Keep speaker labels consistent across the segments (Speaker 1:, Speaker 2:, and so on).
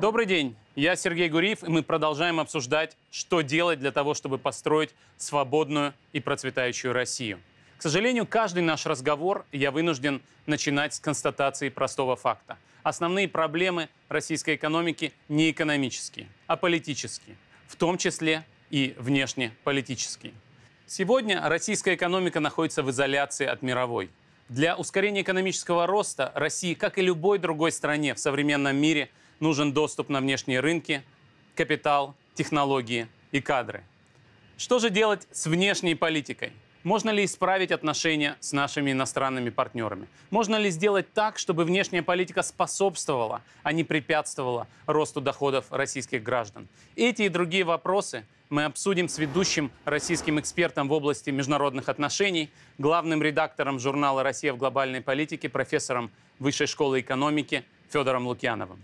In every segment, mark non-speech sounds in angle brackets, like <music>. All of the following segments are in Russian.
Speaker 1: Добрый день. Я Сергей Гуриев, и мы продолжаем обсуждать, что делать для того, чтобы построить свободную и процветающую Россию. К сожалению, каждый наш разговор я вынужден начинать с констатации простого факта. Основные проблемы российской экономики не экономические, а политические, в том числе и внешнеполитические. Сегодня российская экономика находится в изоляции от мировой. Для ускорения экономического роста России, как и любой другой стране в современном мире – нужен доступ на внешние рынки, капитал, технологии и кадры. Что же делать с внешней политикой? Можно ли исправить отношения с нашими иностранными партнерами? Можно ли сделать так, чтобы внешняя политика способствовала, а не препятствовала росту доходов российских граждан? Эти и другие вопросы мы обсудим с ведущим российским экспертом в области международных отношений, главным редактором журнала «Россия в глобальной политике», профессором Высшей школы экономики Федором Лукьяновым.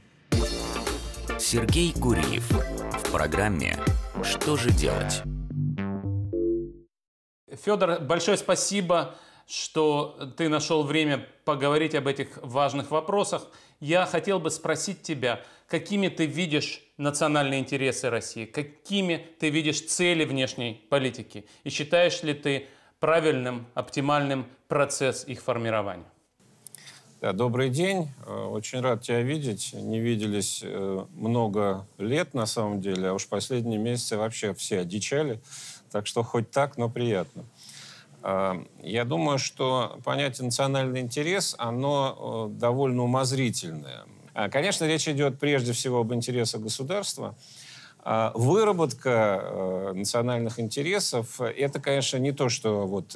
Speaker 1: Сергей Гуриев. В программе «Что же делать?». Федор, большое спасибо, что ты нашел время поговорить об этих важных вопросах. Я хотел бы спросить тебя, какими ты видишь национальные интересы России, какими ты видишь цели внешней политики и считаешь ли ты правильным, оптимальным процесс их формирования?
Speaker 2: Да, добрый день. Э, очень рад тебя видеть. Не виделись э, много лет, на самом деле, а уж последние месяцы вообще все одичали. Так что хоть так, но приятно. Э, я думаю, что понятие «национальный интерес», оно довольно умозрительное. А, конечно, речь идет прежде всего об интересах государства. А, выработка национальных интересов – это, конечно, не то, что вот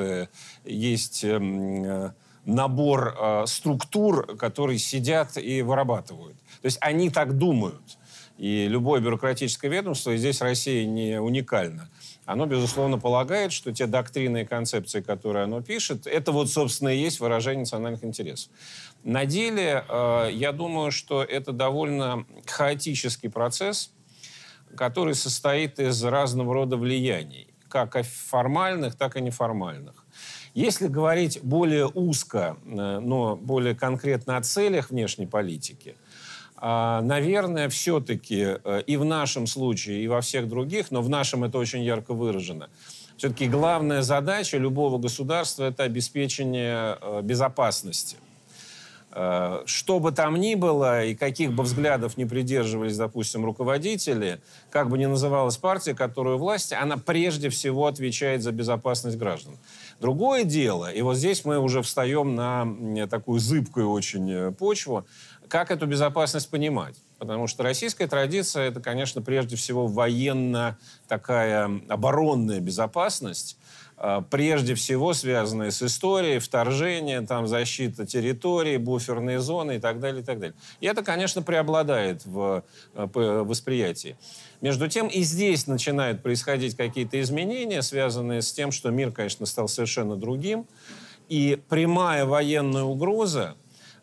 Speaker 2: есть эм, набор э, структур, которые сидят и вырабатывают. То есть они так думают. И любое бюрократическое ведомство, и здесь Россия не уникальна, оно, безусловно, полагает, что те доктрины и концепции, которые оно пишет, это вот, собственно, и есть выражение национальных интересов. На деле, э, я думаю, что это довольно хаотический процесс, который состоит из разного рода влияний, как формальных, так и неформальных. Если говорить более узко, э, но более конкретно о целях внешней политики, а, наверное, все-таки э, и в нашем случае, и во всех других, но в нашем это очень ярко выражено, все-таки главная задача любого государства – это обеспечение э, безопасности. Что бы там ни было, и каких бы взглядов не придерживались, допустим, руководители, как бы ни называлась партия, которую власть, она прежде всего отвечает за безопасность граждан. Другое дело, и вот здесь мы уже встаем на такую зыбкую очень э, почву, как эту безопасность понимать? Потому что российская традиция — это, конечно, прежде всего военно такая оборонная безопасность, Э, прежде всего связанные с историей, вторжение, там, защита территории, буферные зоны и так далее, и так далее. И это, конечно, преобладает в э, восприятии. Между тем и здесь начинают происходить какие-то изменения, связанные с тем, что мир, конечно, стал совершенно другим, и прямая военная угроза,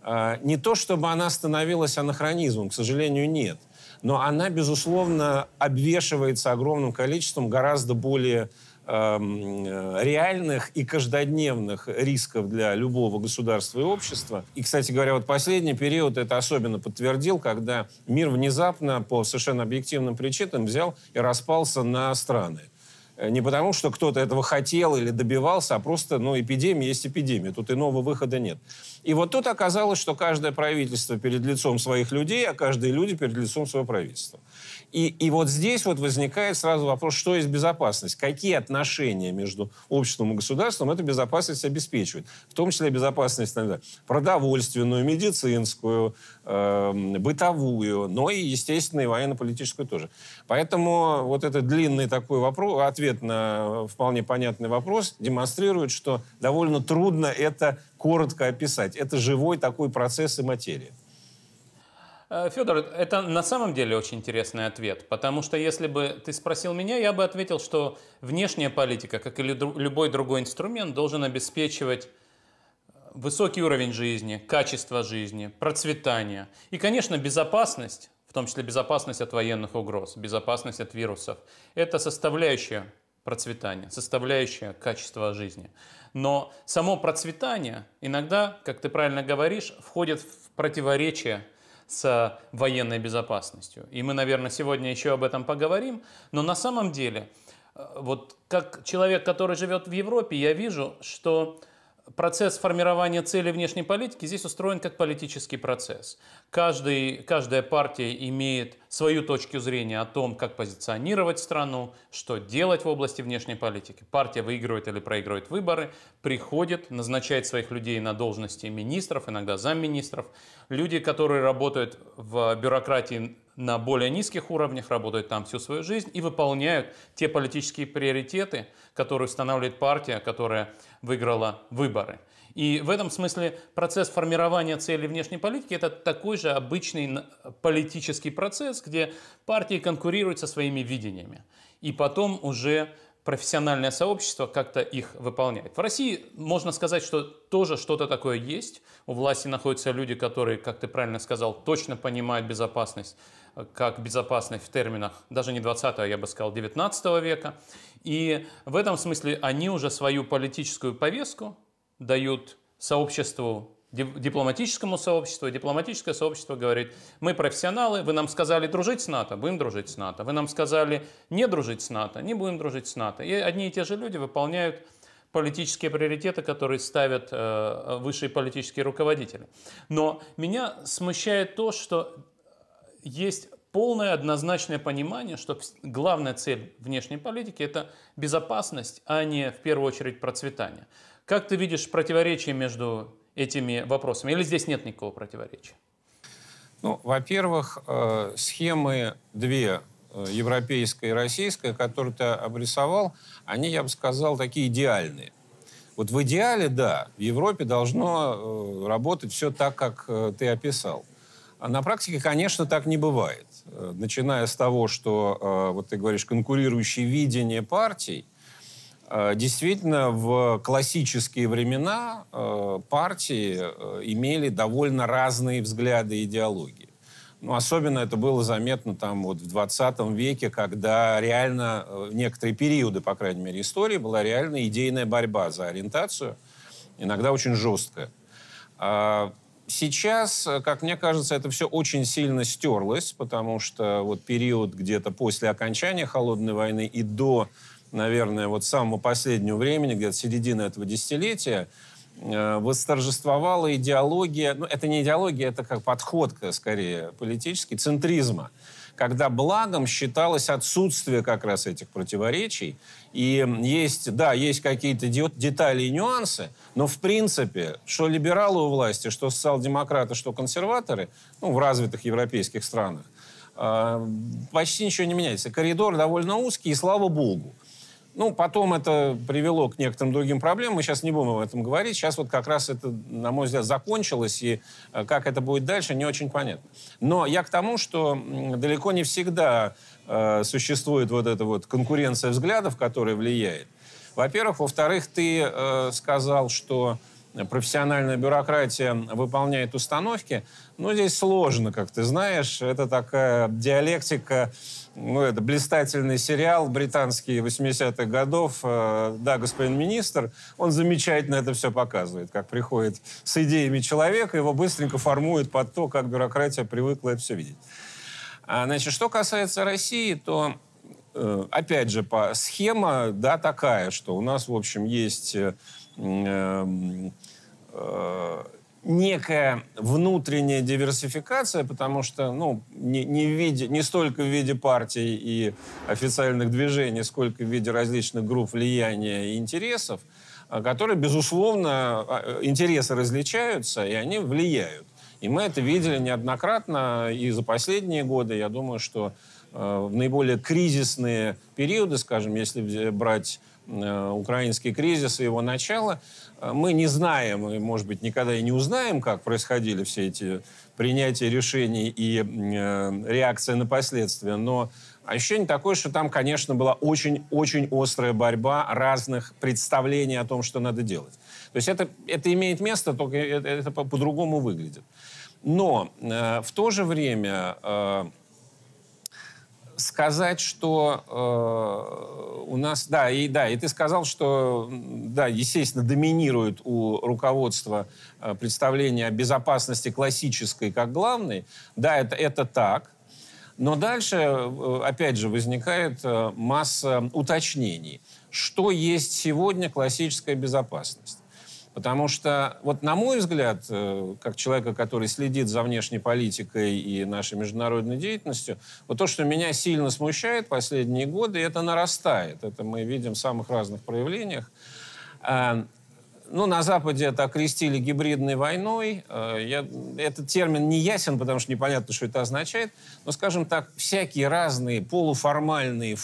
Speaker 2: э, не то чтобы она становилась анахронизмом, к сожалению, нет но она, безусловно, обвешивается огромным количеством гораздо более Эм, э, реальных и каждодневных рисков для любого государства и общества. И, кстати говоря, вот последний период это особенно подтвердил, когда мир внезапно по совершенно объективным причинам взял и распался на страны. Э, не потому, что кто-то этого хотел или добивался, а просто, ну, эпидемия есть эпидемия, тут иного выхода нет. И вот тут оказалось, что каждое правительство перед лицом своих людей, а каждые люди перед лицом своего правительства. И, и вот здесь вот возникает сразу вопрос, что есть безопасность? Какие отношения между обществом и государством эта безопасность обеспечивает? В том числе безопасность наверное, продовольственную, медицинскую, э, бытовую, но и, естественно, и военно-политическую тоже. Поэтому вот этот длинный такой вопрос, ответ на вполне понятный вопрос демонстрирует, что довольно трудно это коротко описать. Это живой такой процесс и материя.
Speaker 1: Э, Федор, это на самом деле очень интересный ответ, потому что если бы ты спросил меня, я бы ответил, что внешняя политика, как и любой другой инструмент, должен обеспечивать э, высокий уровень жизни, качество жизни, процветание и, конечно, безопасность, в том числе безопасность от военных угроз, безопасность от вирусов. Это составляющая процветания, составляющая качества жизни. Но само процветание иногда, как ты правильно говоришь, входит в противоречие с военной безопасностью. И мы, наверное, сегодня еще об этом поговорим. Но на самом деле, э, вот как человек, который живет в Европе, я вижу, что процесс формирования цели внешней политики здесь устроен как политический процесс. Каждый, каждая партия имеет свою точку зрения о том, как позиционировать страну, что делать в области внешней политики. Партия выигрывает или проигрывает выборы, приходит, назначает своих людей на должности министров, иногда замминистров. Люди, которые работают в бюрократии на более низких уровнях, работают там всю свою жизнь и выполняют те политические приоритеты, которые устанавливает партия, которая выиграла выборы. И в этом смысле процесс формирования цели внешней политики – это такой же обычный политический процесс, где партии конкурируют со своими видениями. И потом уже профессиональное сообщество как-то их выполняет. В России можно сказать, что тоже что-то такое есть. У власти находятся люди, которые, как ты правильно сказал, точно понимают безопасность, э, как безопасность в терминах даже не 20 а я бы сказал, 19 века. И в этом смысле они уже свою политическую повестку дают сообществу дипломатическому сообществу, и дипломатическое сообщество говорит, мы профессионалы, вы нам сказали дружить с НАТО, будем дружить с НАТО, вы нам сказали не дружить с НАТО, не будем дружить с НАТО. И одни и те же люди выполняют политические приоритеты, которые ставят э, высшие политические руководители. Но меня смущает то, что есть полное однозначное понимание, что главная цель внешней политики – это безопасность, а не в первую очередь процветание. Как ты видишь противоречие между этими вопросами? Или здесь нет никакого противоречия?
Speaker 2: Ну, во-первых, э, схемы две э, европейская и российская, которые ты обрисовал, они, я бы сказал, такие идеальные. Вот в идеале, да, в Европе должно э, работать все так, как э, ты описал. А на практике, конечно, так не бывает. Начиная с того, что, вот ты говоришь, конкурирующие видения партий, Э, действительно, в классические времена э, партии э, имели довольно разные взгляды и идеологии. Ну, особенно это было заметно там вот в 20 веке, когда реально некоторые периоды, по крайней мере, истории была реально идейная борьба за ориентацию, иногда очень жесткая. А, сейчас, как мне кажется, это все очень сильно стерлось, потому что вот период где-то после окончания Холодной войны и до наверное, вот самого последнего времени, где-то середины этого десятилетия, э, восторжествовала идеология, ну это не идеология, это как подходка скорее политический, центризма, когда благом считалось отсутствие как раз этих противоречий. И есть, да, есть какие-то детали и нюансы, но в принципе, что либералы у власти, что социал-демократы, что консерваторы, ну, в развитых европейских странах, э, почти ничего не меняется. Коридор довольно узкий, и слава богу. Ну, потом это привело к некоторым другим проблемам. Мы сейчас не будем об этом говорить. Сейчас вот как раз это, на мой взгляд, закончилось, и э, как это будет дальше, не очень понятно. Но я к тому, что далеко не всегда э, существует вот эта вот конкуренция взглядов, которая влияет. Во-первых. Во-вторых, ты э, сказал, что профессиональная бюрократия выполняет установки. Но ну, здесь сложно, как ты знаешь. Это такая диалектика ну, это блистательный сериал британский 80-х годов. Э, да, господин министр, он замечательно это все показывает, как приходит с идеями человека, его быстренько формует под то, как бюрократия привыкла это все видеть. А, значит, что касается России, то э, опять же, по, схема да, такая, что у нас, в общем, есть э, э, некая внутренняя диверсификация, потому что, ну, не, не, в виде, не столько в виде партий и официальных движений, сколько в виде различных групп влияния и интересов, а, которые, безусловно, а, а, интересы различаются, и они влияют. И мы это видели неоднократно и за последние годы. Я думаю, что в наиболее кризисные периоды, скажем, если брать Э, украинский кризис и его начало. Э, мы не знаем, и, может быть, никогда и не узнаем, как происходили все эти принятия решений и э, реакция на последствия, но ощущение такое, что там, конечно, была очень-очень острая борьба разных представлений о том, что надо делать. То есть это, это имеет место, только это, это по- по-другому выглядит. Но э, в то же время... Э, сказать, что э, у нас, да, и да, и ты сказал, что, да, естественно, доминирует у руководства э, представление о безопасности классической как главной. Да, это, это так. Но дальше, э, опять же, возникает э, масса уточнений. Что есть сегодня классическая безопасность? Потому что, вот на мой взгляд, э, как человека, который следит за внешней политикой и нашей международной деятельностью, вот то, что меня сильно смущает последние годы, это нарастает. Это мы видим в самых разных проявлениях. Э, ну, на Западе это окрестили гибридной войной. Э, я, этот термин не ясен, потому что непонятно, что это означает. Но, скажем так, всякие разные полуформальные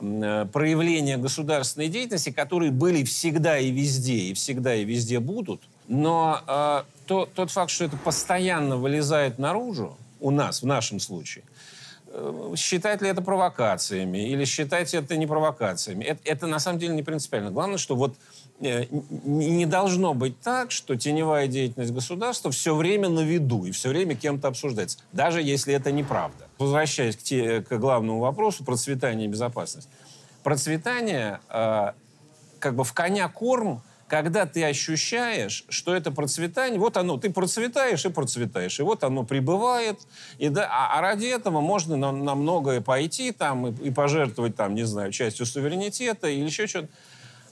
Speaker 2: Э, проявления государственной деятельности, которые были всегда и везде, и всегда и везде будут. Но э, то, тот факт, что это постоянно вылезает наружу, у нас, в нашем случае, э, считать ли это провокациями или считать это не провокациями, это, это на самом деле не принципиально. Главное, что вот Э, не должно быть так, что теневая деятельность государства все время на виду и все время кем-то обсуждается, даже если это неправда. Возвращаясь к, те, к главному вопросу процветания и безопасности, Процветание э, как бы в коня корм, когда ты ощущаешь, что это процветание, вот оно, ты процветаешь и процветаешь, и вот оно прибывает, и да, а, а ради этого можно на, на многое пойти там и, и пожертвовать там, не знаю, частью суверенитета или еще что-то.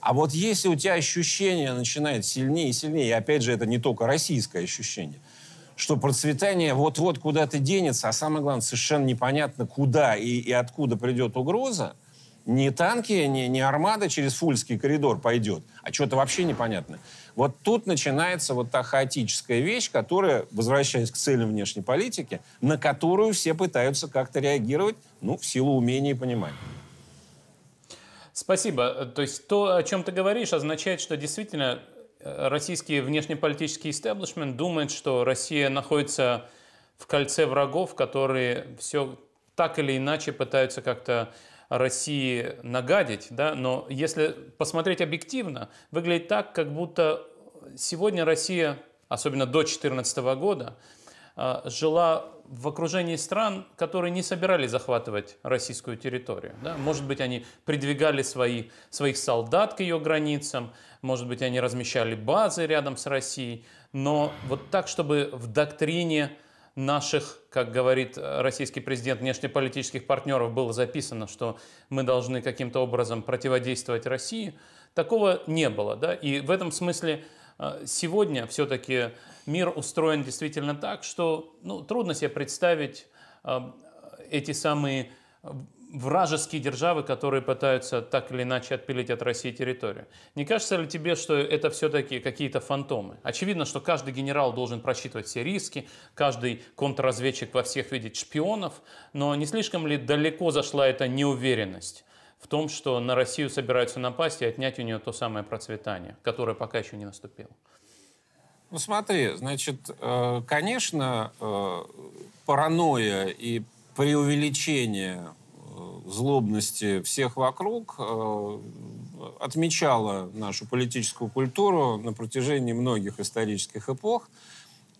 Speaker 2: А вот если у тебя ощущение начинает сильнее и сильнее, и опять же, это не только российское ощущение, что процветание вот-вот куда-то денется, а самое главное, совершенно непонятно, куда и, и откуда придет угроза, не танки, не, не армада через Фульский коридор пойдет, а что-то вообще непонятно. Вот тут начинается вот та хаотическая вещь, которая, возвращаясь к целям внешней политики, на которую все пытаются как-то реагировать, ну, в силу умения и понимания.
Speaker 1: Спасибо. Э, то есть то, о чем ты говоришь, означает, что действительно э, российский внешнеполитический истеблишмент думает, что Россия находится в кольце врагов, которые все так или иначе пытаются как-то России нагадить, да, но если посмотреть объективно, выглядит так, как будто сегодня Россия, особенно до 2014 года, а, жила в окружении стран, которые не собирались захватывать российскую территорию. Да? Может быть, они придвигали свои, своих солдат к ее границам, может быть, они размещали базы рядом с Россией, но вот так, чтобы в доктрине наших, как говорит э, российский президент, внешнеполитических партнеров было записано, что мы должны каким-то образом противодействовать России, такого не было. Да? И в этом смысле э, сегодня все-таки мир устроен действительно так, что ну, трудно себе представить э, эти самые а, вражеские державы, которые пытаются так или иначе отпилить от России территорию. Не кажется ли тебе, что это все-таки какие-то фантомы? Очевидно, что каждый генерал должен просчитывать все риски, каждый контрразведчик во всех видит шпионов, но не слишком ли далеко зашла эта неуверенность в том, что на Россию собираются напасть и отнять у нее то самое процветание, которое пока еще не наступило?
Speaker 2: Ну смотри, значит, э, конечно, э, паранойя и преувеличение э, злобности всех вокруг отмечала нашу политическую культуру на протяжении многих исторических эпох.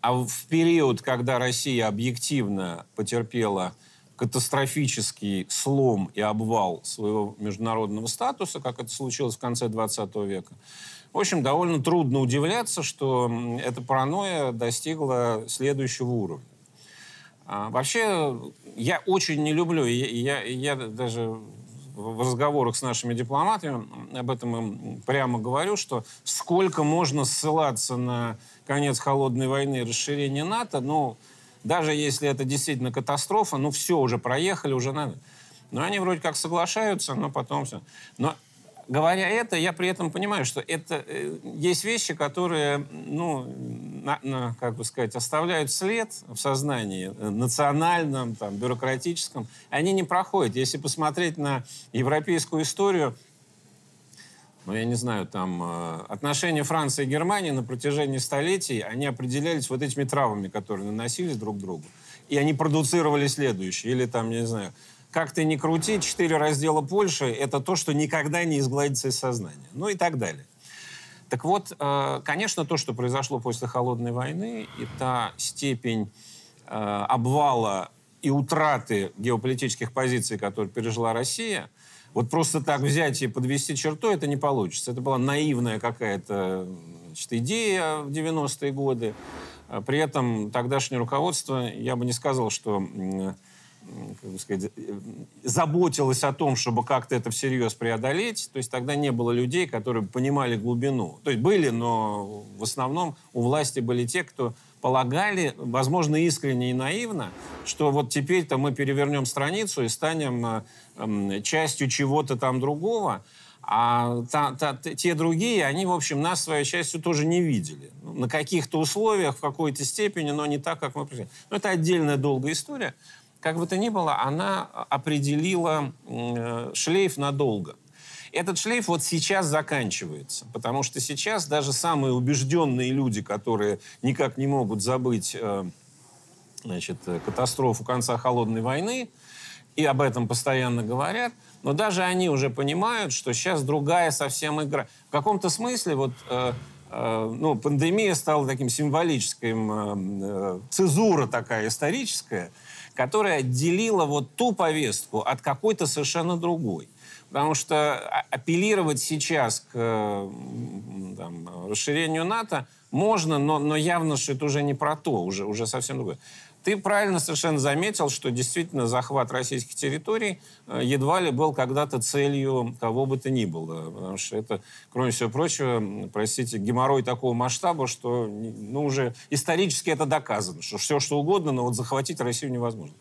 Speaker 2: А в период, когда Россия объективно потерпела катастрофический слом и обвал своего международного статуса, как это случилось в конце 20 века, в общем, довольно трудно удивляться, что эта паранойя достигла следующего уровня. А, вообще, я очень не люблю, я, я, я даже в разговорах с нашими дипломатами об этом им прямо говорю, что сколько можно ссылаться на конец холодной войны и расширение НАТО, ну, даже если это действительно катастрофа, ну, все, уже проехали, уже надо. Но они вроде как соглашаются, но потом все. Но говоря это, я при этом понимаю, что это э, есть вещи, которые, ну, на, на, как бы сказать, оставляют след в сознании э, национальном, там, бюрократическом. Они не проходят. Если посмотреть на европейскую историю, ну, я не знаю, там, э, отношения Франции и Германии на протяжении столетий, они определялись вот этими травами, которые наносились друг другу. И они продуцировали следующие. Или там, я не знаю, как ты ни крути, четыре раздела Польши — это то, что никогда не изгладится из сознания. Ну и так далее. Так вот, э, конечно, то, что произошло после Холодной войны, и та степень э, обвала и утраты геополитических позиций, которые пережила Россия, вот просто так взять и подвести черту, это не получится. Это была наивная какая-то значит, идея в 90-е годы. Э, при этом тогдашнее руководство, я бы не сказал, что как бы сказать, э, заботилась о том, чтобы как-то это всерьез преодолеть, то есть тогда не было людей, которые понимали глубину. То есть были, но в основном у власти были те, кто полагали, возможно, искренне и наивно, что вот теперь-то мы перевернем страницу и станем э, частью чего-то там другого. А та, та, те другие, они, в общем, нас, своей частью, тоже не видели. Ну, на каких-то условиях, в какой-то степени, но не так, как мы Но это отдельная долгая история как бы то ни было, она определила э, шлейф надолго. Этот шлейф вот сейчас заканчивается, потому что сейчас даже самые убежденные люди, которые никак не могут забыть э, значит, э, катастрофу конца холодной войны, и об этом постоянно говорят, но даже они уже понимают, что сейчас другая совсем игра. В каком-то смысле вот ну, пандемия стала таким символическим, цезура такая историческая – которая отделила вот ту повестку от какой-то совершенно другой. Потому что а, апеллировать сейчас к там, расширению НАТО можно, но, но явно, что это уже не про то, уже, уже совсем другое. Ты правильно совершенно заметил, что действительно захват российских территорий э, едва ли был когда-то целью кого бы то ни было. Потому что это, кроме всего прочего, простите, геморрой такого масштаба, что ну, уже исторически это доказано, что все что угодно, но вот захватить Россию невозможно.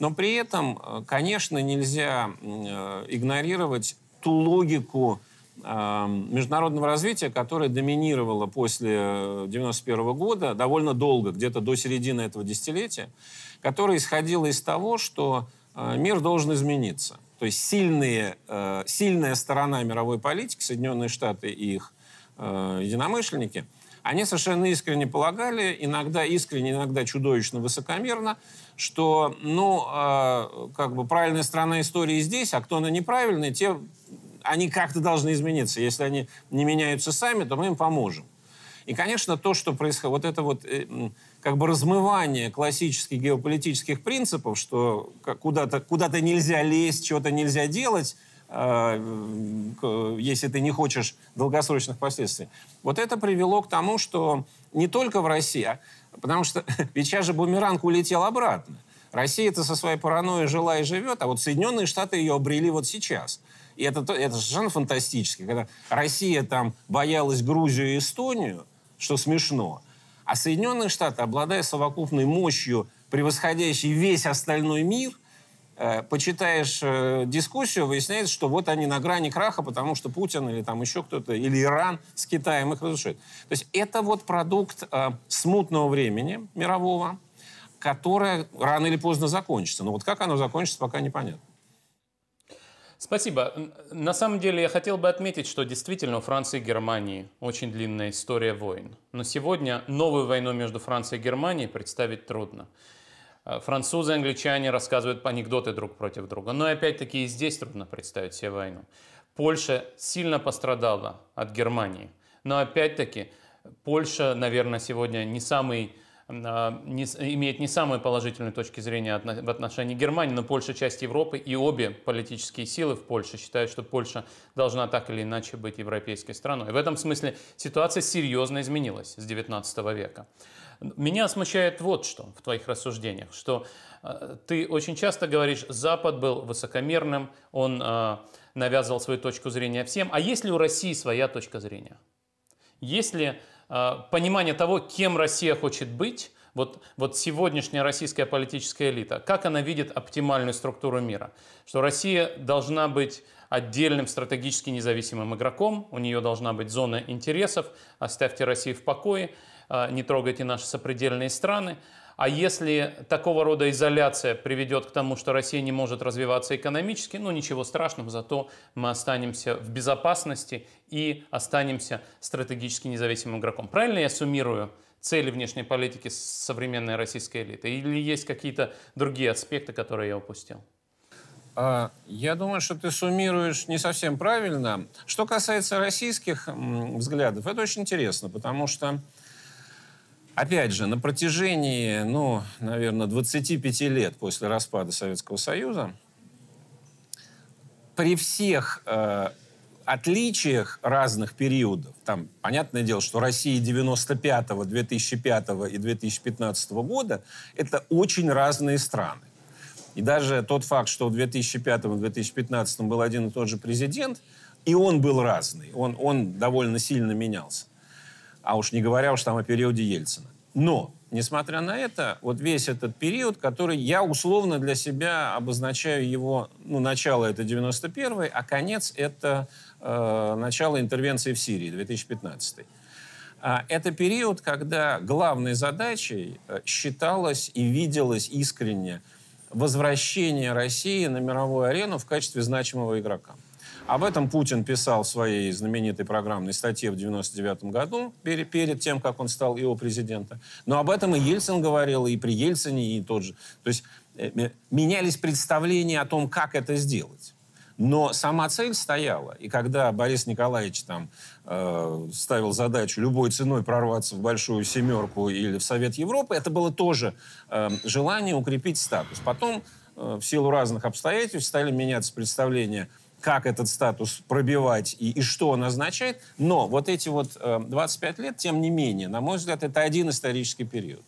Speaker 2: Но при этом, э, конечно, нельзя э, игнорировать ту логику эм, международного развития, которая доминировала после 1991 э, года довольно долго, где-то до середины этого десятилетия, которая исходила из того, что мир должен измениться. То есть сильные, сильная сторона мировой политики, Соединенные Штаты и их единомышленники – они совершенно искренне полагали, иногда искренне, иногда чудовищно высокомерно, что, ну, э, как бы правильная сторона истории здесь, а кто она неправильная, те, они как-то должны измениться. Если они не меняются сами, то мы им поможем. И, конечно, то, что происходит, вот это вот э, как бы размывание классических геополитических принципов, что куда-то куда, куда -то нельзя лезть, чего-то нельзя делать – а, если ты не хочешь долгосрочных последствий. Вот это привело к тому, что не только в России, а, потому что <laughs> ведь сейчас же бумеранг улетел обратно. Россия-то со своей паранойей жила и живет, а вот Соединенные Штаты ее обрели вот сейчас. И это, это совершенно фантастически, когда Россия там боялась Грузию и Эстонию, что смешно, а Соединенные Штаты, обладая совокупной мощью, превосходящей весь остальной мир, Э, почитаешь э, дискуссию, выясняется, что вот они на грани краха, потому что Путин или там еще кто-то, или Иран с Китаем их разрушит. То есть это вот продукт э, смутного времени мирового, которое рано или поздно закончится. Но вот как оно закончится, пока непонятно. Спасибо. На самом деле я
Speaker 1: хотел бы отметить, что действительно у Франции и Германии очень длинная история войн. Но сегодня новую войну между Францией и Германией представить трудно. Э, французы и англичане рассказывают анекдоты друг против друга. Но опять-таки и здесь трудно представить себе войну. Польша сильно пострадала от Германии. Но опять-таки Польша, наверное, сегодня не самый э, не, имеет не самые положительные точки зрения в отношении Германии, но Польша часть Европы, и обе политические силы в Польше считают, что Польша должна так или иначе быть европейской страной. И в этом смысле ситуация серьезно изменилась с 19 века. Меня смущает вот что в твоих рассуждениях, что э, ты очень часто говоришь, Запад был высокомерным, он э, навязывал свою точку зрения всем. А есть ли у России своя точка зрения? Есть ли э, понимание того, кем Россия хочет быть, вот, вот сегодняшняя российская политическая элита, как она видит оптимальную структуру мира? Что Россия должна быть отдельным стратегически независимым игроком, у нее должна быть зона интересов, оставьте Россию в покое, а, не трогайте наши сопредельные страны. А если такого рода изоляция приведет к тому, что Россия не может развиваться экономически, ну ничего страшного, зато мы останемся в безопасности и останемся стратегически независимым игроком. Правильно я суммирую цели внешней политики современной российской элиты? Или есть какие-то другие аспекты,
Speaker 2: которые я упустил? А, я думаю, что ты суммируешь не совсем правильно. Что касается российских взглядов, это очень интересно, потому что, опять же, на протяжении, ну, наверное, 25 лет после распада Советского Союза при всех э, отличиях разных периодов, там, понятное дело, что Россия 95-го, 2005-го и 2015 -го года — это очень разные страны. И даже тот факт, что в 2005-2015 и был один и тот же президент, и он был разный, он, он довольно сильно менялся. А уж не говоря уж там о периоде Ельцина. Но, несмотря на это, вот весь этот период, который я условно для себя обозначаю его, ну, начало это 91-й, а конец это Э, начала интервенции в Сирии, 2015. А, это период, когда главной задачей э, считалось и виделось искренне возвращение России на мировую арену в качестве значимого игрока. Об этом Путин писал в своей знаменитой программной статье в 1999 году, перед, перед тем, как он стал его президентом. Но об этом и Ельцин говорил, и при Ельцине, и тот же. То есть э, менялись представления о том, как это сделать. Но сама цель стояла. И когда Борис Николаевич там э, ставил задачу любой ценой прорваться в Большую Семерку или в Совет Европы, это было тоже э, желание укрепить статус. Потом э, в силу разных обстоятельств стали меняться представления как этот статус пробивать и, и что он означает. Но вот эти вот э, 25 лет, тем не менее, на мой взгляд, это один исторический период.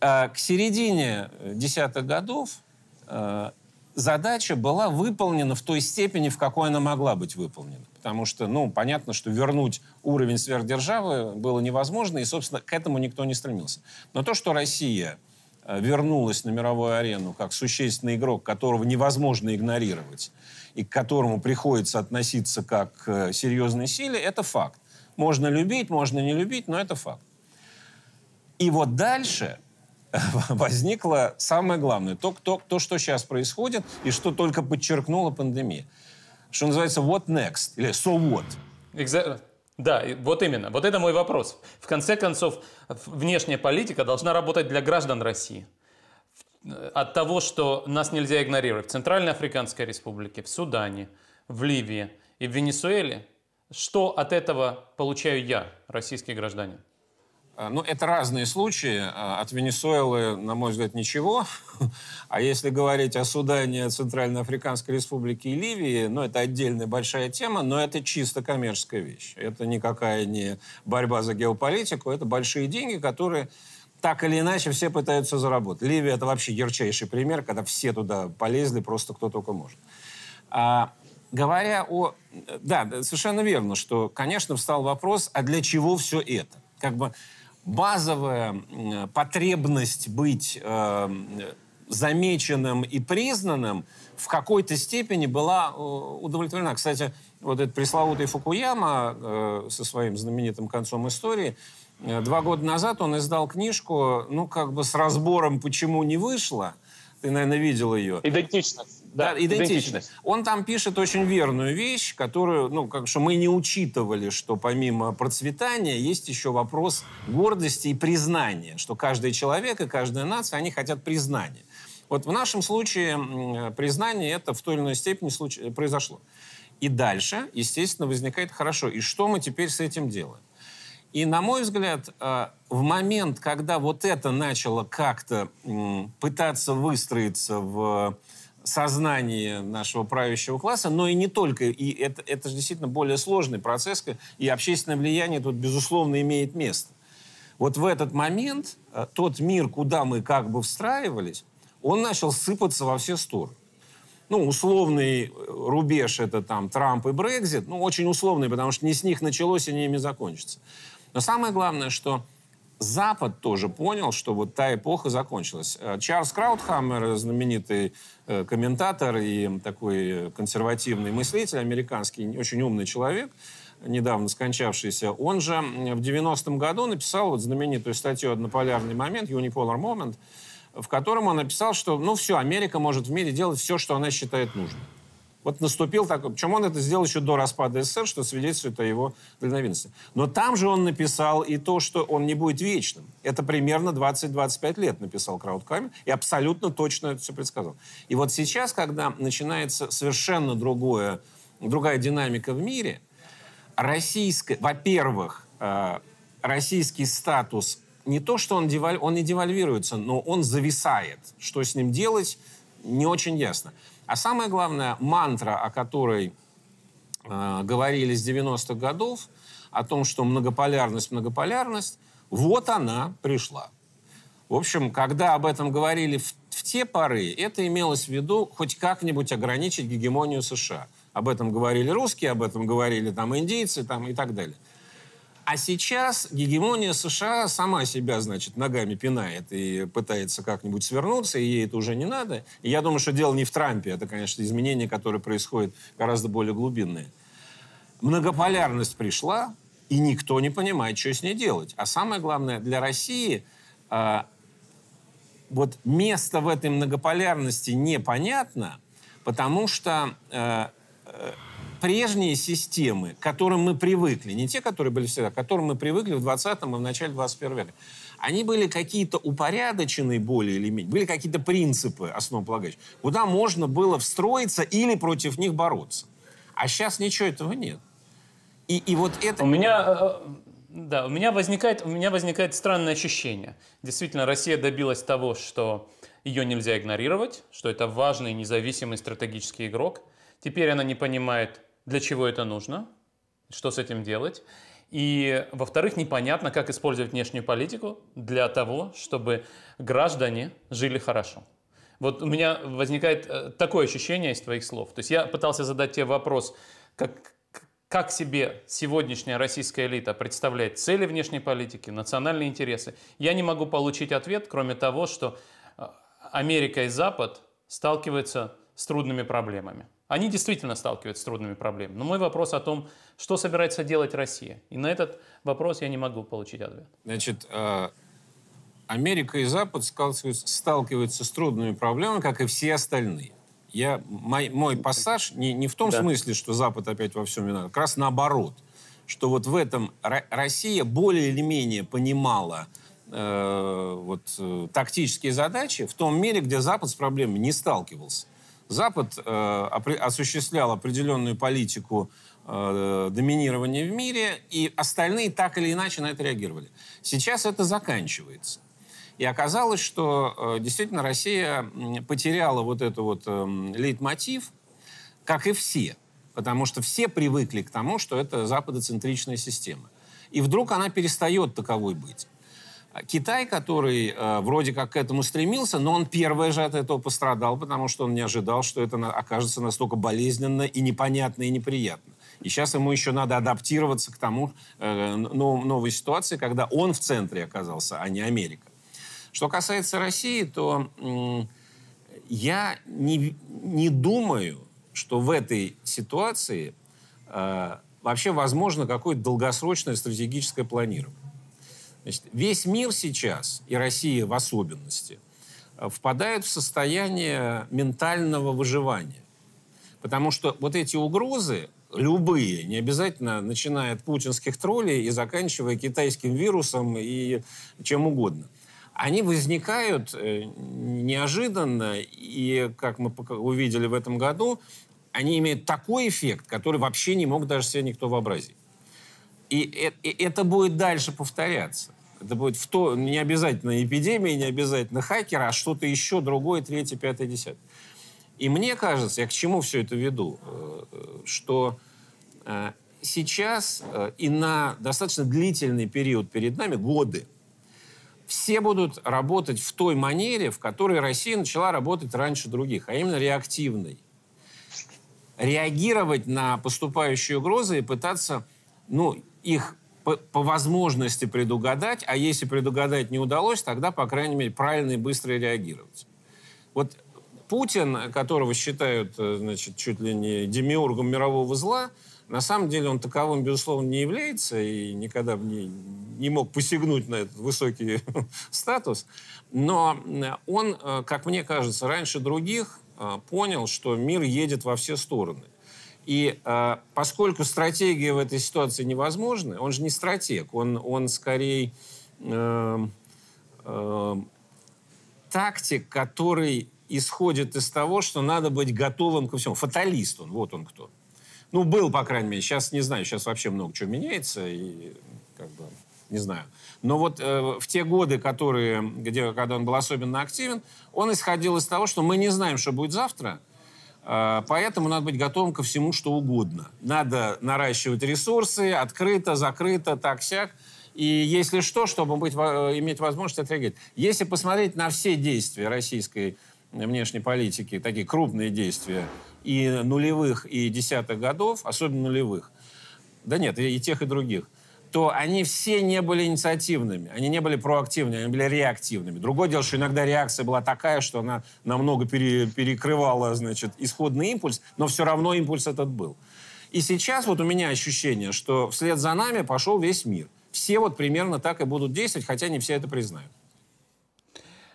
Speaker 2: Э, к середине э, десятых годов э, задача была выполнена в той степени, в какой она могла быть выполнена. Потому что, ну, понятно, что вернуть уровень сверхдержавы было невозможно, и, собственно, к этому никто не стремился. Но то, что Россия э, вернулась на мировую арену как существенный игрок, которого невозможно игнорировать, и к которому приходится относиться как к э, серьезной силе, это факт. Можно любить, можно не любить, но это факт. И вот дальше <laughs> возникло самое главное, то, то, то, что сейчас происходит и что только подчеркнула пандемия. Что называется what next или so what. Exactly. Да, вот именно. Вот это мой вопрос. В конце
Speaker 1: концов, внешняя политика должна работать для граждан России э, от того, что нас нельзя игнорировать в Центральной Африканской Республике, в Судане, в Ливии и в Венесуэле, что от этого получаю я, российский гражданин?
Speaker 2: А, ну, это разные случаи. А, от Венесуэлы, на мой взгляд, ничего. <laughs> А если говорить о Судане, Центральноафриканской Республике и Ливии, ну, это отдельная большая тема, но это чисто коммерческая вещь. Это никакая не борьба за геополитику, это большие деньги, которые так или иначе все пытаются заработать. Ливия — это вообще ярчайший пример, когда все туда полезли, просто кто только может. А, говоря о... Да, совершенно верно, что, конечно, встал вопрос, а для чего все это? Как бы базовая потребность быть э, замеченным и признанным в какой-то степени была э, удовлетворена. Кстати, вот этот пресловутый Фукуяма э, со своим знаменитым концом истории, два года назад он издал книжку, ну, как бы с разбором «Почему не вышло», ты, наверное, видел ее. Идентичность. Да, идентичность идентичны. Он там пишет очень верную вещь, которую, ну, как что мы не учитывали, что помимо процветания есть еще вопрос гордости и признания, что каждый человек и каждая нация, они хотят признания. Вот в нашем случае признание это в той или иной степени случай, произошло. И дальше, естественно, возникает хорошо. И что мы теперь с этим делаем? И, на мой взгляд, э, в момент, когда вот это начало как-то пытаться выстроиться в сознании нашего правящего класса, но и не только. И это, это же действительно более сложный процесс, и общественное влияние тут, безусловно, имеет место. Вот в этот момент э, тот мир, куда мы как бы встраивались, он начал сыпаться во все стороны. Ну, условный э, рубеж — это там Трамп и Брекзит. Ну, очень условный, потому что не с них началось и не ими закончится. Но самое главное, что Запад тоже понял, что вот та эпоха закончилась. Э, Чарльз Краудхаммер, знаменитый э, комментатор и такой консервативный мыслитель, американский, очень умный человек, недавно скончавшийся, он же в 90-м году написал вот знаменитую статью «Однополярный момент», «Unipolar Moment», в котором он написал, что ну все, Америка может в мире делать все, что она считает нужным. Вот наступил такой... Причем он это сделал еще до распада СССР, что свидетельствует о его дальновидности. Но там же он написал и то, что он не будет вечным. Это примерно 20-25 лет написал Краудкамер и абсолютно точно это все предсказал. И вот сейчас, когда начинается совершенно другое, другая динамика в мире, российская... Во-первых, э, российский статус не то, что он, деваль... он не девальвируется, но он зависает. Что с ним делать, не очень ясно. А самое главное, мантра, о которой э, говорили с 90-х годов, о том, что многополярность, многополярность, вот она пришла. В общем, когда об этом говорили в, в те поры, это имелось в виду хоть как-нибудь ограничить гегемонию США. Об этом говорили русские, об этом говорили там индейцы там, и так далее. А сейчас гегемония США сама себя, значит, ногами пинает и пытается как-нибудь свернуться, и ей это уже не надо. И я думаю, что дело не в Трампе, это, конечно, изменения, которые происходят гораздо более глубинные. Многополярность пришла, и никто не понимает, что с ней делать. А самое главное, для России э, вот место в этой многополярности непонятно, потому что а, э, э, прежние системы, к которым мы привыкли, не те, которые были всегда, к которым мы привыкли в 20-м и в начале 21 века, они были какие-то упорядоченные более или менее, были какие-то принципы основополагающие, куда можно было встроиться или против них бороться. А сейчас ничего этого нет. И, и вот это... У меня... Э, э, да, у меня возникает, у меня
Speaker 1: возникает странное ощущение. Действительно, Россия добилась того, что ее нельзя игнорировать, что это важный независимый стратегический игрок. Теперь она не понимает, для чего это нужно, что с этим делать. И, во-вторых, непонятно, как использовать внешнюю политику для того, чтобы граждане жили хорошо. Вот у меня возникает э, такое ощущение из твоих слов. То есть я пытался задать тебе вопрос, как, как себе сегодняшняя российская элита представляет цели внешней политики, национальные интересы. Я не могу получить ответ, кроме того, что э, Америка и Запад сталкиваются с трудными проблемами. Они действительно сталкиваются с трудными проблемами. Но мой вопрос о том, что собирается делать Россия, и на этот вопрос я не могу получить ответ.
Speaker 2: Значит, э, Америка и Запад сталкиваются с трудными проблемами, как и все остальные. Я, мой, мой пассаж не, не в том да. смысле, что Запад опять во всем виноват, а как раз наоборот, что вот в этом Россия более или менее понимала э, вот, э, тактические задачи в том мире, где Запад с проблемами не сталкивался. Запад э, осуществлял определенную политику э, доминирования в мире, и остальные так или иначе на это реагировали. Сейчас это заканчивается. И оказалось, что э, действительно Россия потеряла вот этот вот э, лейтмотив, как и все, потому что все привыкли к тому, что это западоцентричная система. И вдруг она перестает таковой быть. Китай, который э, вроде как к этому стремился, но он первый же от этого пострадал, потому что он не ожидал, что это на, окажется настолько болезненно и непонятно и неприятно. И сейчас ему еще надо адаптироваться к тому э, нов, новой ситуации, когда он в центре оказался, а не Америка. Что касается России, то э, я не, не думаю, что в этой ситуации э, вообще возможно какое-то долгосрочное стратегическое планирование. Значит, весь мир сейчас, и Россия в особенности, э, впадает в состояние ментального выживания. Потому что вот эти угрозы, любые, не обязательно, начиная от путинских троллей и заканчивая китайским вирусом и чем угодно, они возникают э, неожиданно, и, как мы увидели в этом году, они имеют такой эффект, который вообще не мог даже себе никто вообразить. И, э, и, это будет дальше повторяться. Это будет в то, не обязательно эпидемия, не обязательно хакер, а что-то еще другое, третье, пятое, десятое. И мне кажется, я к чему все это веду, э, что э, сейчас и на достаточно длительный период перед нами, годы, все будут работать в той манере, в которой Россия начала работать раньше других, а именно реактивной. Реагировать на поступающие угрозы и пытаться ну, их по, по возможности предугадать, а если предугадать не удалось, тогда, по крайней мере, правильно и быстро реагировать. Вот Путин, которого считают э, значит, чуть ли не демиургом мирового зла, на самом деле он таковым, безусловно, не является и никогда не, не мог посягнуть на этот высокий <laughs> статус. Но э, он, э, как мне кажется, раньше других понял, что мир едет во все стороны. И э, поскольку стратегия в этой ситуации невозможна, он же не стратег, он, он скорее э, эм, э, эм, тактик, который исходит из того, что надо быть готовым ко всему. Фаталист он, вот он кто. Ну, был, по крайней мере, сейчас не знаю, сейчас вообще много чего меняется, и как бы не знаю. Но вот э, в те годы, которые, где, когда он был особенно активен, он исходил из того, что мы не знаем, что будет завтра – а, поэтому надо быть готовым ко всему, что угодно. Надо наращивать ресурсы, открыто, закрыто, так-сяк. И если что, чтобы быть, э, иметь возможность отреагировать. Если посмотреть на все действия российской внешней политики, такие крупные действия и нулевых, и десятых годов, особенно нулевых, да нет, и тех, и других – то они все не были инициативными, они не были проактивными, они были реактивными. Другое дело, что иногда реакция была такая, что она намного пере, перекрывала, значит, исходный импульс, но все равно импульс этот был. И сейчас вот у меня ощущение, что вслед за нами пошел весь мир. Все вот примерно так и будут действовать, хотя не все это признают.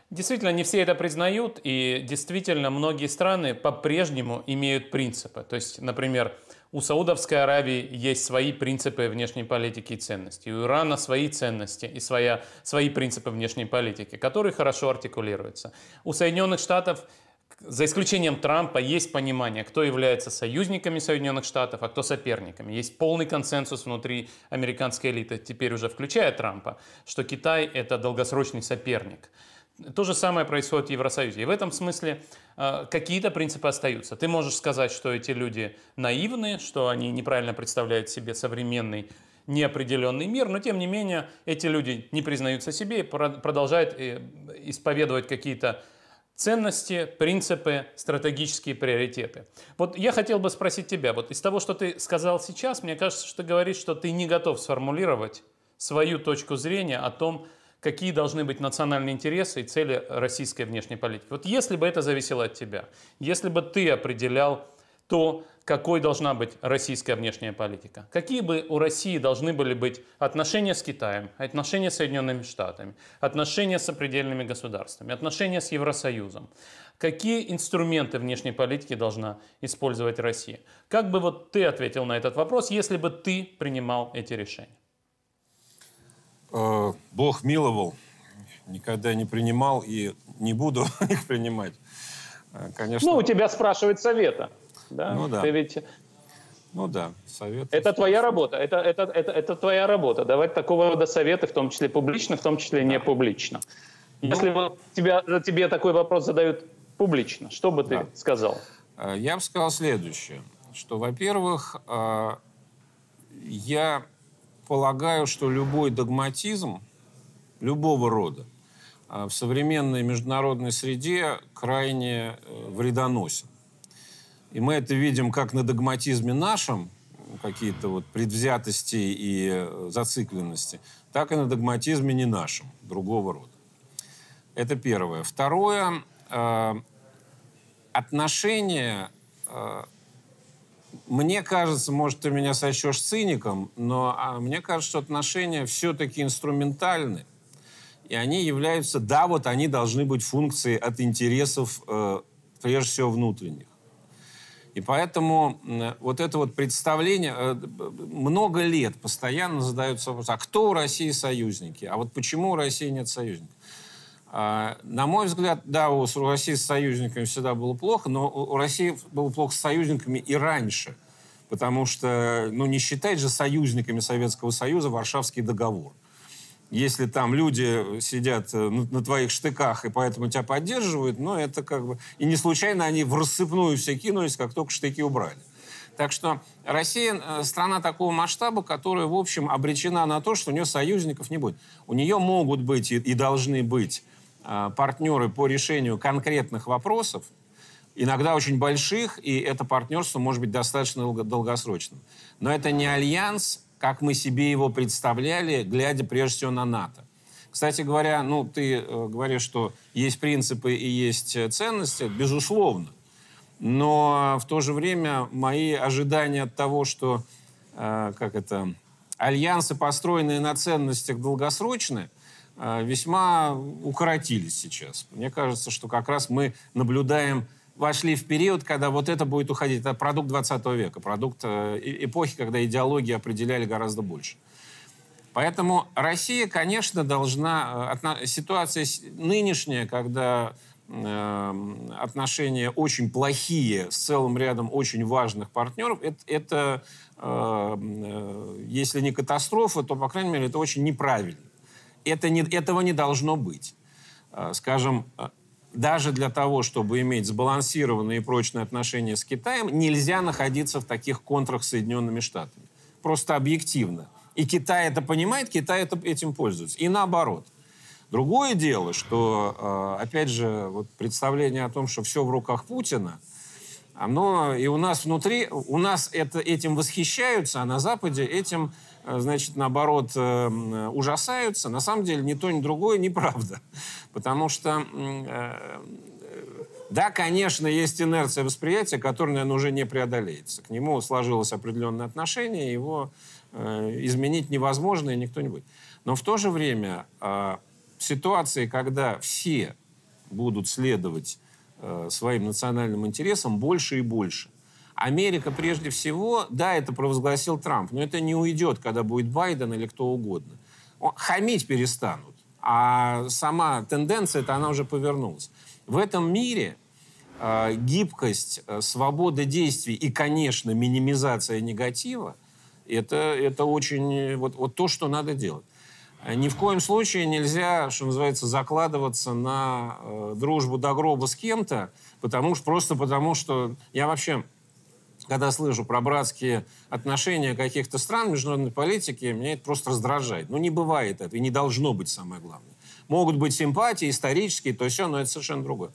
Speaker 2: Действительно, не все это признают, и
Speaker 1: действительно многие страны по-прежнему имеют принципы. То есть, например, у Саудовской Аравии есть свои принципы внешней политики и ценности. У Ирана свои ценности и своя, свои принципы внешней политики, которые хорошо артикулируются. У Соединенных Штатов за исключением Трампа есть понимание, кто является союзниками Соединенных Штатов, а кто соперниками. Есть полный консенсус внутри американской элиты, теперь уже включая Трампа, что Китай – это долгосрочный соперник. То же самое происходит в Евросоюзе. И в этом смысле э, какие-то принципы остаются. Ты можешь сказать, что эти люди наивны, что они неправильно представляют себе современный неопределенный мир, но тем не менее эти люди не признаются себе и продолжают э, исповедовать какие-то ценности, принципы, стратегические приоритеты. Вот я хотел бы спросить тебя, вот из того, что ты сказал сейчас, мне кажется, что ты говоришь, что ты не готов сформулировать свою точку зрения о том, какие должны быть национальные интересы и цели российской внешней политики. Вот если бы это зависело от тебя, если бы ты определял то, какой должна быть российская внешняя политика. Какие бы у России должны были быть отношения с Китаем, отношения с Соединенными Штатами, отношения с определенными государствами, отношения с Евросоюзом. Какие инструменты внешней политики должна использовать Россия? Как бы вот ты ответил на этот вопрос, если бы ты принимал эти решения?
Speaker 2: Э, Бог миловал, никогда не принимал и не буду <laughs> их принимать. Э, конечно. Ну, у тебя спрашивает совета. Да? Ну да. Ты ведь... Ну да, совет. Это
Speaker 1: твоя работа. Это, это, это, это твоя работа. Давать такого рода советы, в том числе публично, в том числе да. не публично. Ну, Если вот тебя, тебе такой вопрос задают публично,
Speaker 2: что бы ты да. сказал? Э, я бы сказал следующее, что, во-первых, я полагаю, что любой догматизм любого рода а, в современной международной среде крайне э, вредоносен. И мы это видим как на догматизме нашем, какие-то вот предвзятости и э, зацикленности, так и на догматизме не нашем, другого рода. Это первое. Второе, э, отношение мне кажется, может, ты меня сочешь циником, но а мне кажется, что отношения все-таки инструментальны. И они являются, да, вот они должны быть функцией от интересов, э, прежде всего, внутренних. И поэтому э, вот это вот представление, э, много лет постоянно задаются вопросы, а кто у России союзники? А вот почему у России нет союзников? А, на мой взгляд, да, у России с союзниками всегда было плохо, но у России было плохо с союзниками и раньше. Потому что, ну, не считать же союзниками Советского Союза Варшавский договор. Если там люди сидят э, на, на твоих штыках и поэтому тебя поддерживают, ну, это как бы... И не случайно они в рассыпную все кинулись, как только штыки убрали. Так что Россия э, страна такого масштаба, которая, в общем, обречена на то, что у нее союзников не будет. У нее могут быть и, и должны быть Э, партнеры по решению конкретных вопросов, иногда очень больших, и это партнерство может быть достаточно долгосрочным. Но это не альянс, как мы себе его представляли, глядя прежде всего на НАТО. Кстати говоря, ну, ты э, говоришь, что есть принципы и есть э, ценности, безусловно. Но в то же время мои ожидания от того, что, э, как это, альянсы, построенные на ценностях, долгосрочные, Э, весьма укоротились сейчас. Мне кажется, что как раз мы наблюдаем, вошли в период, когда вот это будет уходить. Это продукт 20 века, продукт э, эпохи, когда идеологии определяли гораздо больше. Поэтому Россия, конечно, должна... Э, ситуация нынешняя, когда отношения очень плохие с целым рядом очень важных партнеров, это, это э, если не катастрофа, то, по крайней мере, это очень неправильно это не, этого не должно быть. А, скажем, а, даже для того, чтобы иметь сбалансированные и прочные отношения с Китаем, нельзя находиться в таких контрах с Соединенными Штатами. Просто объективно. И Китай это понимает, Китай это, этим пользуется. И наоборот. Другое дело, что, а, опять же, вот представление о том, что все в руках Путина, оно и у нас внутри, у нас это, этим восхищаются, а на Западе этим Э, значит, наоборот, э, ужасаются. На самом деле ни то, ни другое неправда. <laughs> Потому что, э, да, конечно, есть инерция восприятия, которая, наверное, уже не преодолеется. К нему сложилось определенное отношение, его изменить невозможно, и никто не будет. Но в то же время а, ситуации, когда все будут следовать своим национальным интересам больше и больше, Америка прежде всего, да, это провозгласил Трамп, но это не уйдет, когда будет Байден или кто угодно. Хамить перестанут, а сама тенденция, это она уже повернулась. В этом мире э, гибкость, э, свобода действий и, конечно, минимизация негатива, это, это очень э, вот, вот то, что надо делать. Ни в коем случае нельзя, что называется, закладываться на э, дружбу до гроба с кем-то, потому что просто потому что я вообще когда слышу про братские отношения каких-то стран международной политики, меня это просто раздражает. Ну, не бывает этого и не должно быть самое главное. Могут быть симпатии исторические, то все, но это совершенно другое.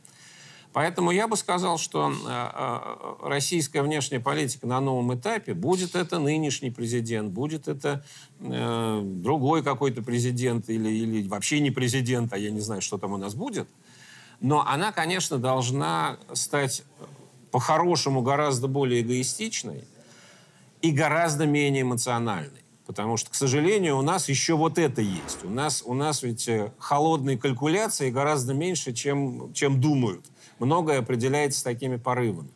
Speaker 2: Поэтому я бы сказал, что э, э, российская внешняя политика на новом этапе, будет это нынешний президент, будет это э, другой какой-то президент или, или вообще не президент, а я не знаю, что там у нас будет, но она, конечно, должна стать по-хорошему гораздо более эгоистичной и гораздо менее эмоциональной. Потому что, к сожалению, у нас еще вот это есть. У нас, у нас ведь э, холодные калькуляции гораздо меньше, чем, чем думают. Многое определяется такими порывами.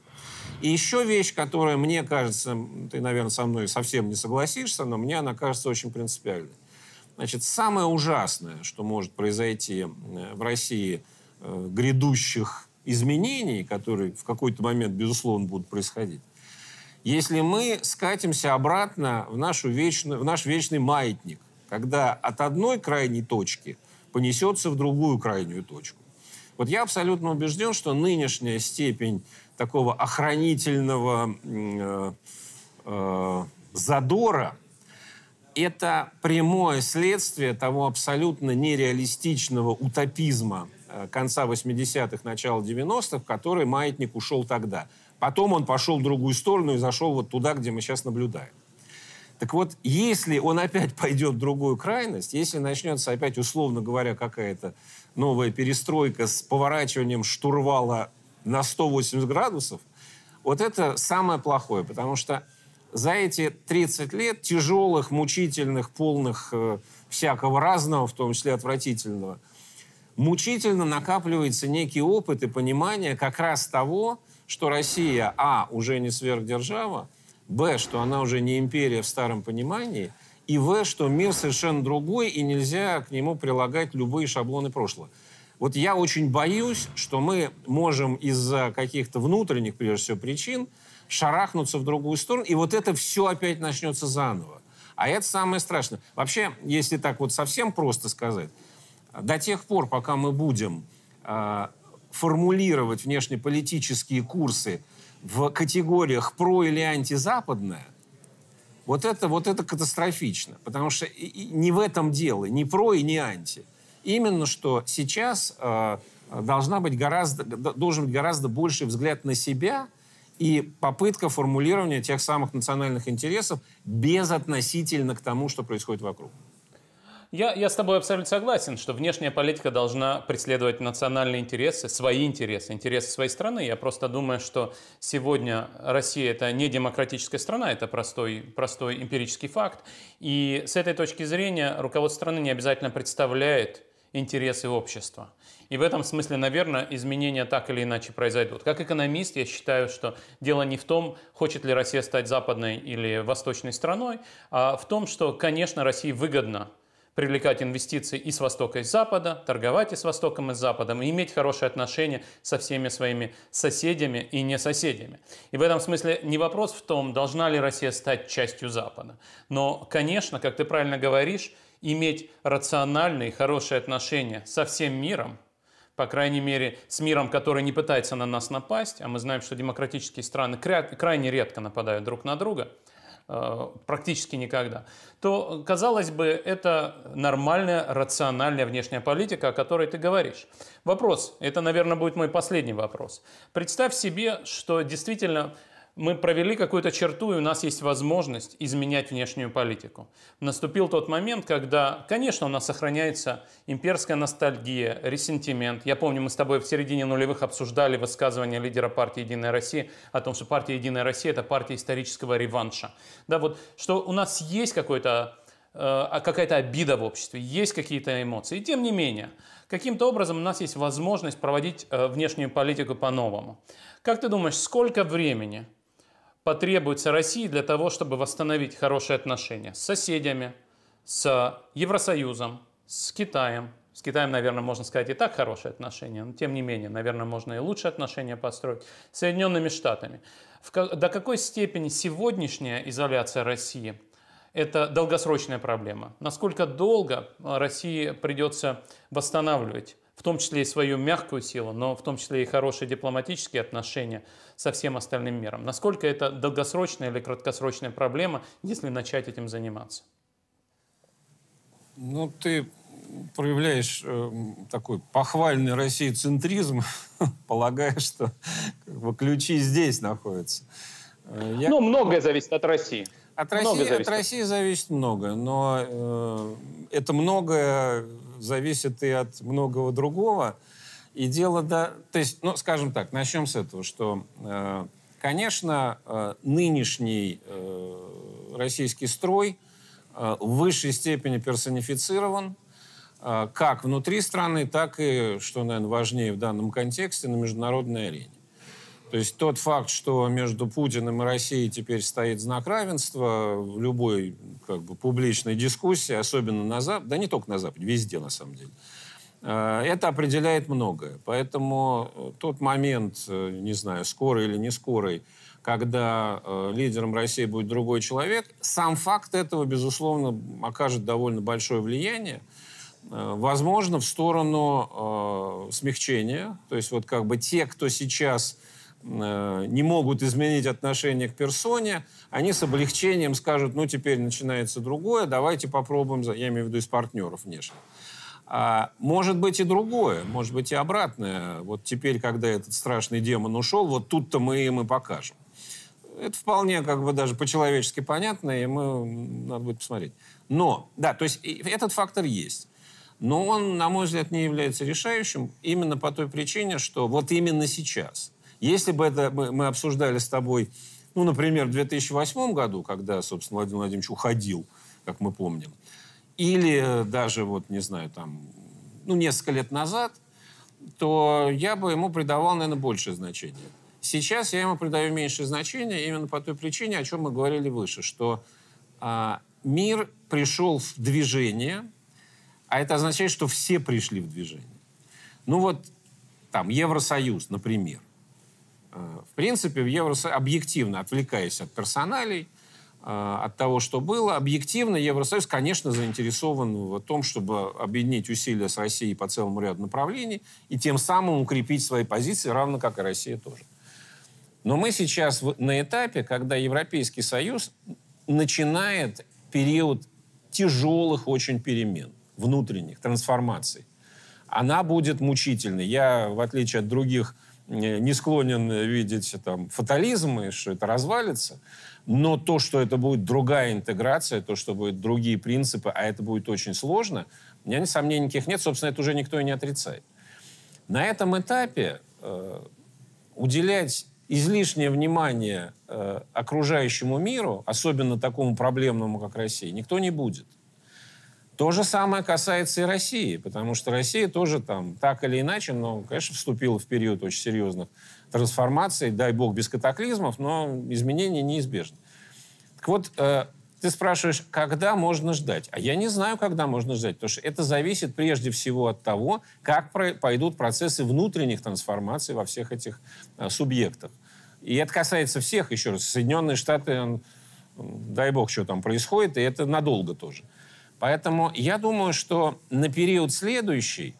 Speaker 2: И еще вещь, которая, мне кажется, ты, наверное, со мной совсем не согласишься, но мне она кажется очень принципиальной. Значит, самое ужасное, что может произойти э, в России э, грядущих изменений, которые в какой-то момент, безусловно, будут происходить, если мы скатимся обратно в, нашу вечную, в наш вечный маятник, когда от одной крайней точки понесется в другую крайнюю точку. Вот я абсолютно убежден, что нынешняя степень такого охранительного э, э, задора это прямое следствие того абсолютно нереалистичного утопизма Э, конца 80-х, начала 90-х, в который маятник ушел тогда. Потом он пошел в другую сторону и зашел вот туда, где мы сейчас наблюдаем. Так вот, если он опять <laughs> пойдет в другую крайность, если начнется опять, условно говоря, какая-то новая перестройка с поворачиванием штурвала на 180 градусов, вот это самое плохое, потому что за эти 30 лет тяжелых, мучительных, полных э, всякого разного, в том числе отвратительного – мучительно накапливается некий опыт и понимание как раз того, что Россия, а, уже не сверхдержава, б, что она уже не империя в старом понимании, и в, что мир совершенно другой, и нельзя к нему прилагать любые шаблоны прошлого. Вот я очень боюсь, что мы можем из-за каких-то внутренних, прежде всего, причин шарахнуться в другую сторону, и вот это все опять начнется заново. А это самое страшное. Вообще, если так вот совсем просто сказать, до тех пор, пока мы будем а, формулировать внешнеполитические курсы в категориях про или антизападное, вот это, вот это катастрофично, потому что не в этом дело, не про и не анти. Именно что сейчас а, должна быть гораздо, должен быть гораздо больший взгляд на себя и попытка формулирования тех самых национальных интересов без относительно к тому, что происходит вокруг.
Speaker 1: Я, я с тобой абсолютно согласен, что внешняя политика должна преследовать национальные интересы, свои интересы, интересы своей страны. Я просто думаю, что сегодня Россия – это не демократическая страна, это простой, простой эмпирический факт. И с этой точки зрения руководство страны не обязательно представляет интересы общества. И в этом смысле, наверное, изменения так или иначе произойдут. Как экономист я считаю, что дело не в том, хочет ли Россия стать западной или восточной страной, а в том, что, конечно, России выгодно – привлекать инвестиции и с Востока, и с Запада, торговать и с Востоком, и с Западом, и иметь хорошие отношения со всеми своими соседями и не соседями. И в этом смысле не вопрос в том, должна ли Россия стать частью Запада. Но, конечно, как ты правильно говоришь, иметь рациональные, хорошие отношения со всем миром, по крайней мере, с миром, который не пытается на нас напасть, а мы знаем, что демократические страны крайне редко нападают друг на друга – Э, практически никогда, то, казалось бы, это нормальная, рациональная внешняя политика, о которой ты говоришь. Вопрос, это, наверное, будет мой последний вопрос. Представь себе, что действительно мы провели какую-то черту, и у нас есть возможность изменять внешнюю политику. Наступил тот момент, когда, конечно, у нас сохраняется имперская ностальгия, ресентимент. Я помню, мы с тобой в середине нулевых обсуждали высказывание лидера партии «Единая Россия» о том, что партия «Единая Россия» — это партия исторического реванша. Да, вот, что у нас есть какой-то э, какая-то обида в обществе, есть какие-то эмоции. И тем не менее, каким-то образом у нас есть возможность проводить э, внешнюю политику по-новому. Как ты думаешь, сколько времени потребуется России для того, чтобы восстановить хорошие отношения с соседями, с Евросоюзом, с Китаем. С Китаем, наверное, можно сказать и так хорошие отношения, но тем не менее, наверное, можно и лучшие отношения построить. С Соединенными Штатами. В, до какой степени сегодняшняя изоляция России – это долгосрочная проблема? Насколько долго России придется восстанавливать в том числе и свою мягкую силу, но в том числе и хорошие дипломатические отношения со всем остальным миром. Насколько это долгосрочная или краткосрочная проблема, если начать этим заниматься?
Speaker 2: Ну, ты проявляешь э, такой похвальный России центризм, <laughs> полагая, что как бы, ключи здесь находятся. Э, я... Ну, многое зависит от России. От России, зависит. от России зависит много, но э, это многое зависит и от многого другого. И дело, да, то есть, ну, скажем так, начнем с этого, что, э, конечно, э, нынешний э, российский строй э, в высшей степени персонифицирован э, как внутри страны, так и, что, наверное, важнее в данном контексте, на международной арене. То есть тот факт, что между Путиным и Россией теперь стоит знак равенства в любой как бы, публичной дискуссии, особенно на Западе, да не только на Западе, везде на самом деле, э, это определяет многое. Поэтому э, тот момент, э, не знаю, скорый или не скорый, когда лидером России будет другой человек, сам факт этого, безусловно, окажет довольно большое влияние возможно, в сторону смягчения. То есть вот как бы те, кто сейчас Э, не могут изменить отношение к персоне, они с облегчением скажут, ну теперь начинается другое, давайте попробуем, я имею в виду из партнеров внешне. А может быть и другое, может быть и обратное. Вот теперь, когда этот страшный демон ушел, вот тут-то мы им и покажем. Это вполне как бы даже по-человечески понятно, и мы, надо будет посмотреть. Но, да, то есть этот фактор есть. Но он, на мой взгляд, не является решающим именно по той причине, что вот именно сейчас – если бы это мы обсуждали с тобой, ну, например, в 2008 году, когда, собственно, Владимир Владимирович уходил, как мы помним, или э, даже, вот, не знаю, там, ну, несколько лет назад, то я бы ему придавал, наверное, большее значение. Сейчас я ему придаю меньшее значение именно по той причине, о чем мы говорили выше, что а, мир пришел в движение, а это означает, что все пришли в движение. Ну вот там Евросоюз, например. Э, в принципе, в Евросоюзе, объективно отвлекаясь от персоналей, э, от того, что было. Объективно Евросоюз, конечно, заинтересован в том, чтобы объединить усилия с Россией по целому ряду направлений и тем самым укрепить свои позиции, равно как и Россия тоже. Но мы сейчас на этапе, когда Европейский Союз начинает период тяжелых очень перемен, внутренних трансформаций. Она будет мучительной. Я, в отличие от других не склонен видеть там фатализм и что это развалится, но то, что это будет другая интеграция, то, что будут другие принципы, а это будет очень сложно, у меня сомнений никаких нет, собственно, это уже никто и не отрицает. На этом этапе э, уделять излишнее внимание э, окружающему миру, особенно такому проблемному, как Россия, никто не будет. То же самое касается и России, потому что Россия тоже там так или иначе, но, конечно, вступила в период очень серьезных трансформаций, дай бог, без катаклизмов, но изменения неизбежны. Так вот, э, ты спрашиваешь, когда можно ждать? А я не знаю, когда можно ждать, потому что это зависит прежде всего от того, как про- пойдут процессы внутренних трансформаций во всех этих э, субъектах. И это касается всех, еще раз, Соединенные Штаты, дай бог, что там происходит, и это надолго тоже. Э, Поэтому я думаю, что на период следующий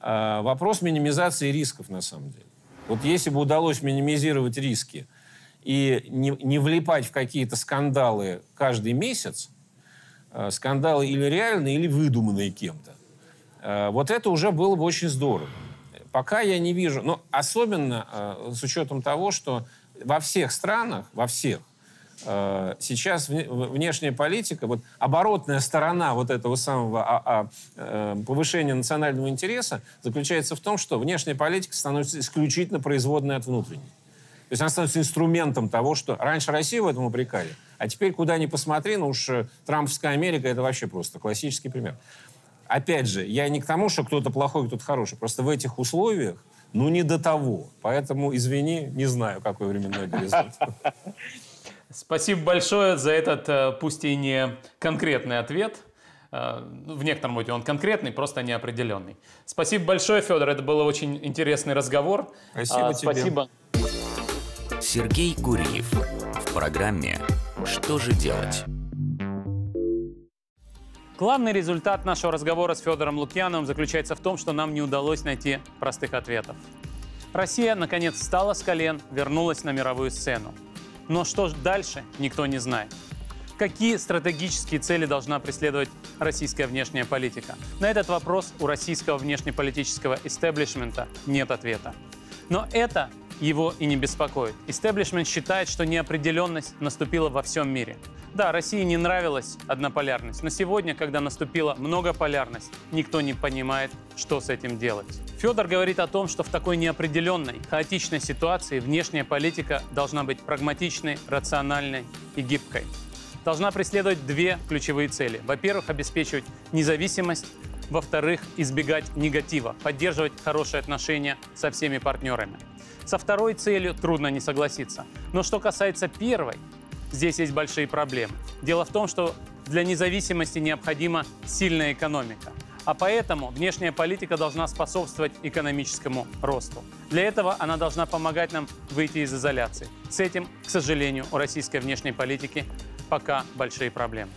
Speaker 2: э, вопрос минимизации рисков на самом деле. Вот если бы удалось минимизировать риски и не, не влипать в какие-то скандалы каждый месяц, э, скандалы или реальные, или выдуманные кем-то, э, вот это уже было бы очень здорово. Пока я не вижу, но особенно э, с учетом того, что во всех странах, во всех, Э, сейчас внешняя политика, вот оборотная сторона вот этого самого а, а, э, повышения национального интереса заключается в том, что внешняя политика становится исключительно производной от внутренней. То есть она становится инструментом того, что раньше Россию в этом упрекали, а теперь куда ни посмотри, ну уж э, Трамповская Америка это вообще просто классический пример. Опять же, я не к тому, что кто-то плохой, кто-то хороший. Просто в этих условиях ну, не до того. Поэтому, извини, не знаю, какой временной горизонт. <laughs>
Speaker 1: Спасибо большое за этот, э, пусть и не конкретный ответ. Э, ну, в некотором роде он конкретный, просто неопределенный. Спасибо большое, Федор. Это был очень интересный разговор. Спасибо а, тебе. Спасибо. Сергей Гуриев в программе «Что же делать?». Главный результат нашего разговора с Федором Лукьяновым заключается в том, что нам не удалось найти простых ответов. Россия, наконец, встала с колен, вернулась на мировую сцену. Но что дальше, никто не знает. Какие стратегические цели должна преследовать российская внешняя политика? На этот вопрос у российского внешнеполитического истеблишмента нет ответа. Но это его и не беспокоит. Истеблишмент считает, что неопределенность наступила во всем мире – да, России не нравилась однополярность, но сегодня, когда наступила многополярность, никто не понимает, что с этим делать. Федор говорит о том, что в такой неопределенной, хаотичной ситуации внешняя политика должна быть прагматичной, рациональной и гибкой. Должна преследовать две ключевые цели. Во-первых, обеспечивать независимость, во-вторых, избегать негатива, поддерживать хорошие отношения со всеми партнерами. Со второй целью трудно не согласиться. Но что касается первой, здесь есть большие проблемы. Дело в том, что для независимости необходима сильная экономика. А поэтому внешняя политика должна способствовать экономическому росту. Для этого она должна помогать нам выйти из изоляции. С этим, к сожалению, у российской внешней политики пока большие проблемы.